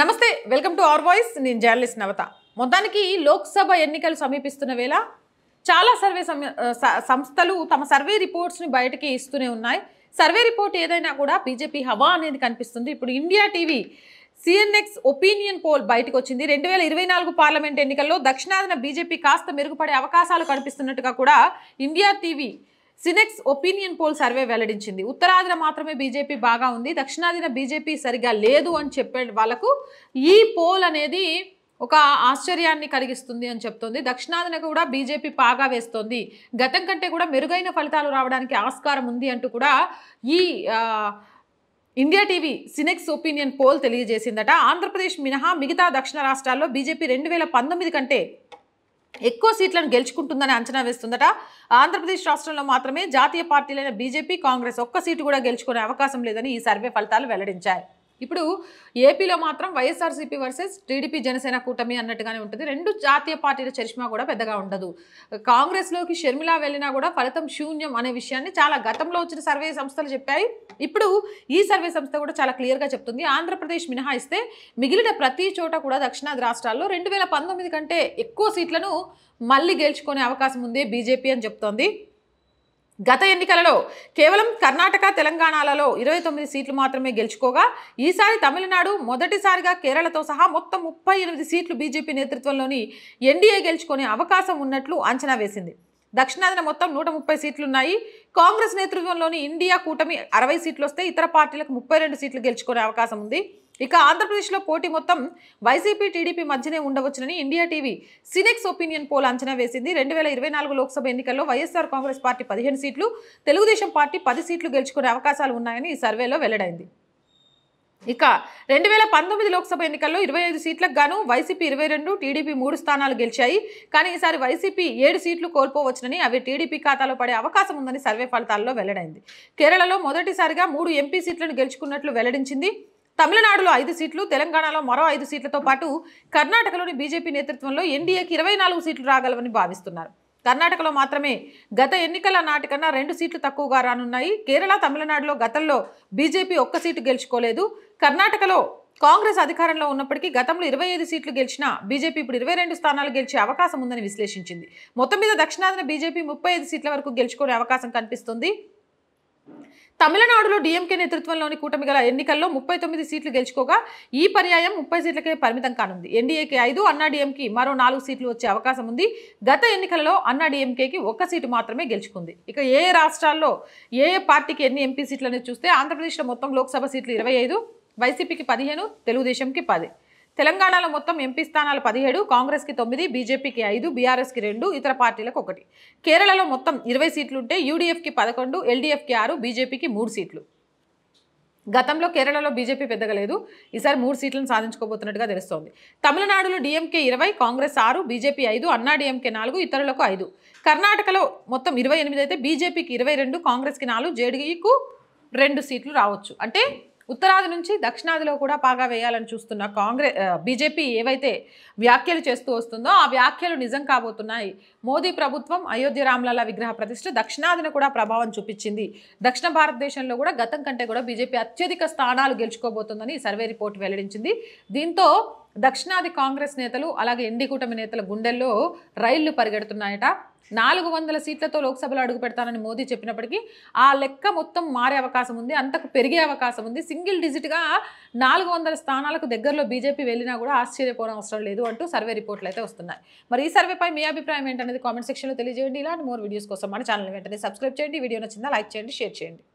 నమస్తే welcome to our voice నేను journalist Navatha మొత్తానికి లోక్సభ ఎన్నికలు సమీపిస్తున్న వేళ చాలా సర్వే సంస్థలు తమ సర్వే రిపోర్ట్స్ని బయటకి ఇస్తూనే ఉన్నాయి సర్వే రిపోర్ట్ ఏదైనా కూడా బీజేపీ హవా అనేది కనిపిస్తుంది ఇప్పుడు India TV CNX opinion poll బయటకు వచ్చింది రెండు వేల ఇరవై నాలుగు పార్లమెంట్ ఎన్నికల్లో దక్షిణాదిన బీజేపీ కాస్త మెరుగుపడే అవకాశాలు కనిపిస్తున్నట్టుగా కూడా India TV CNX opinion poll survey వెల్లడించింది ఉత్తరాదిన మాత్రమే బీజేపీ బాగా ఉంది దక్షిణాదిన బీజేపీ సరిగా లేదు అని చెప్పే వాళ్ళకు ఈ పోల్ అనేది ఒక ఆశ్చర్యాన్ని కలిగిస్తుంది అని చెప్తోంది దక్షిణాదిన కూడా బీజేపీ బాగా వేస్తోంది గతం కంటే కూడా మెరుగైన ఫలితాలు రావడానికి ఆస్కారం ఉంది అంటూ కూడా ఈ India TV CNX opinion poll తెలియజేసిందట ఆంధ్రప్రదేశ్ మినహా మిగతా దక్షిణ రాష్ట్రాల్లో బీజేపీ రెండు కంటే ఎక్కువ సీట్లను గెలుచుకుంటుందని అంచనా వేస్తుందట ఆంధ్రప్రదేశ్ రాష్ట్రంలో మాత్రమే జాతీయ పార్టీలైన బీజేపీ కాంగ్రెస్ ఒక్క సీటు కూడా గెలుచుకునే అవకాశం లేదని ఈ సర్వే ఫలితాలు వెల్లడించాయి ఇప్పుడు ఏపీలో మాత్రం వైఎస్ఆర్సీపీ వర్సెస్ టీడీపీ జనసేన కూటమి అన్నట్టుగానే ఉంటుంది రెండు జాతీయ పార్టీల చరిష్మా కూడా పెద్దగా ఉండదు కాంగ్రెస్లోకి షర్మిలా వెళ్ళినా కూడా ఫలితం శూన్యం అనే విషయాన్ని చాలా గతంలో వచ్చిన సర్వే సంస్థలు చెప్పాయి ఇప్పుడు ఈ సర్వే సంస్థ కూడా చాలా క్లియర్గా చెప్తుంది ఆంధ్రప్రదేశ్ మినహాయిస్తే మిగిలిన ప్రతి చోట కూడా దక్షిణాది రాష్ట్రాల్లో రెండు కంటే ఎక్కువ సీట్లను మళ్ళీ గెలుచుకునే అవకాశం ఉంది బీజేపీ అని చెప్తోంది గత ఎన్నికలలో కేవలం కర్ణాటక తెలంగాణలలో ఇరవై తొమ్మిది సీట్లు మాత్రమే గెలుచుకోగా ఈసారి తమిళనాడు మొదటిసారిగా కేరళతో సహా మొత్తం ముప్పై ఎనిమిది సీట్లు బీజేపీ నేతృత్వంలోని ఎన్డీఏ గెలుచుకునే అవకాశం ఉన్నట్లు అంచనా వేసింది దక్షిణాదిన మొత్తం నూట ముప్పై సీట్లున్నాయి కాంగ్రెస్ నేతృత్వంలోని ఇండియా కూటమి అరవై సీట్లు వస్తే ఇతర పార్టీలకు ముప్పై రెండు సీట్లు గెలుచుకునే అవకాశం ఉంది ఇక ఆంధ్రప్రదేశ్లో పోటీ మొత్తం వైసీపీ టీడీపీ మధ్యనే ఉండవచ్చునని India TV CNX opinion poll అంచనా వేసింది రెండు వేల ఇరవై నాలుగు లోక్సభ ఎన్నికల్లో వైఎస్ఆర్ కాంగ్రెస్ పార్టీ పదిహేను సీట్లు తెలుగుదేశం పార్టీ పది సీట్లు గెలుచుకునే అవకాశాలు ఉన్నాయని ఈ సర్వేలో వెల్లడైంది ఇక రెండు వేల పంతొమ్మిది లోక్సభ ఎన్నికల్లో ఇరవై ఐదు సీట్లకు గాను వైసీపీ ఇరవై రెండు టీడీపీ మూడు స్థానాలు గెలిచాయి కానీ ఈసారి వైసీపీ ఏడు సీట్లు కోల్పోవచ్చునని అవి టీడీపీ ఖాతాలో పడే అవకాశం ఉందని సర్వే ఫలితాల్లో వెల్లడైంది కేరళలో మొదటిసారిగా మూడు ఎంపీ సీట్లను గెలుచుకున్నట్లు వెల్లడించింది తమిళనాడులో ఐదు సీట్లు తెలంగాణలో మరో ఐదు సీట్లతో పాటు కర్ణాటకలోని బీజేపీ నేతృత్వంలో ఎన్డీఏకి ఇరవై సీట్లు రాగలవని భావిస్తున్నారు కర్ణాటకలో మాత్రమే గత ఎన్నికల నాటికన్నా రెండు సీట్లు తక్కువగా రానున్నాయి కేరళ తమిళనాడులో గతంలో బీజేపీ ఒక్క సీటు గెలుచుకోలేదు కర్ణాటకలో కాంగ్రెస్ అధికారంలో ఉన్నప్పటికీ గతంలో ఇరవై ఐదు సీట్లు గెలిచినా బీజేపీ ఇప్పుడు ఇరవై రెండు స్థానాలు గెలిచే అవకాశం ఉందని విశ్లేషించింది మొత్తం మీద దక్షిణాదిన బీజేపీ ముప్పై ఐదు సీట్ల వరకు గెలుచుకునే అవకాశం కనిపిస్తుంది తమిళనాడులో డిఎంకే నేతృత్వంలోని కూటమి గల ఎన్నికల్లో ముప్పై తొమ్మిది సీట్లు గెలుచుకోగా ఈ పర్యాయం ముప్పై సీట్లకే పరిమితం కానుంది ఎన్డీఏకి ఐదు అన్నాడీఎంకి మరో నాలుగు సీట్లు వచ్చే అవకాశం ఉంది గత ఎన్నికలలో అన్నాడీఎంకేకి ఒక్క సీటు మాత్రమే గెలుచుకుంది ఇక ఏ రాష్ట్రాల్లో ఏ పార్టీకి ఎన్ని ఎంపీ సీట్లు అనేది చూస్తే ఆంధ్రప్రదేశ్లో మొత్తం లోక్సభ సీట్లు ఇరవై ఐదు వైసీపీకి పదిహేను తెలుగుదేశంకి పది తెలంగాణలో మొత్తం ఎంపీ స్థానాలు పదిహేడు కాంగ్రెస్కి తొమ్మిది బీజేపీకి ఐదు బీఆర్ఎస్కి రెండు ఇతర పార్టీలకు ఒకటి కేరళలో మొత్తం ఇరవై సీట్లుంటే యూడీఎఫ్కి పదకొండు ఎల్డీఎఫ్కి ఆరు బీజేపీకి మూడు సీట్లు గతంలో కేరళలో బీజేపీ పెద్దగా లేదు ఈసారి మూడు సీట్లను సాధించుకోబోతున్నట్టుగా తెలుస్తోంది తమిళనాడులో డీఎంకే ఇరవై కాంగ్రెస్ ఆరు బీజేపీ ఐదు అన్నా డీఎంకే నాలుగు ఇతరులకు ఐదు కర్ణాటకలో మొత్తం ఇరవై ఎనిమిది అయితే బీజేపీకి ఇరవై రెండు కాంగ్రెస్కి నాలుగు జేడీకి రెండు సీట్లు రావచ్చు అంటే ఉత్తరాది నుంచి దక్షిణాదిలో కూడా పాగా వేయాలని చూస్తున్న కాంగ్రెస్ బీజేపీ ఏవైతే వ్యాఖ్యలు చేస్తూ వస్తుందో ఆ వ్యాఖ్యలు నిజం కాబోతున్నాయి మోదీ ప్రభుత్వం అయోధ్య రామ్లాల విగ్రహ ప్రతిష్ట దక్షిణాదిన కూడా ప్రభావం చూపించింది దక్షిణ భారతదేశంలో కూడా గతం కంటే కూడా బీజేపీ అత్యధిక స్థానాలు గెలుచుకోబోతుందని సర్వే రిపోర్ట్ వెల్లడించింది దీంతో దక్షిణాది కాంగ్రెస్ నేతలు అలాగే ఎన్డీ కూటమి నేతల గుండెల్లో రైళ్లు పరిగెడుతున్నాయట నాలుగు వందల సీట్లతో లోక్సభలో అడుగు పెడతానని మోదీ చెప్పినప్పటికీ ఆ లెక్క మొత్తం మారే అవకాశం ఉంది అంతకు పెరిగే అవకాశం ఉంది సింగిల్ డిజిట్గా నాలుగు వందల స్థానాలకు దగ్గరలో బీజేపీ వెళ్ళినా కూడా ఆశ్చర్యపోవడం అవసరం లేదు అంటూ సర్వే రిపోర్ట్లు అయితే వస్తున్నాయి మరి ఈ సర్వేపై మీ అభిప్రాయం ఏంటనేది కామెంట్ సెక్షన్లో తెలియజేయండి ఇలాంటి మోర్ వీడియోస్ కోసం మన ఛానల్ వెంటనే సబ్స్క్రైబ్ చేయండి వీడియో నచ్చిందా లైక్ చేయండి షేర్ చేయండి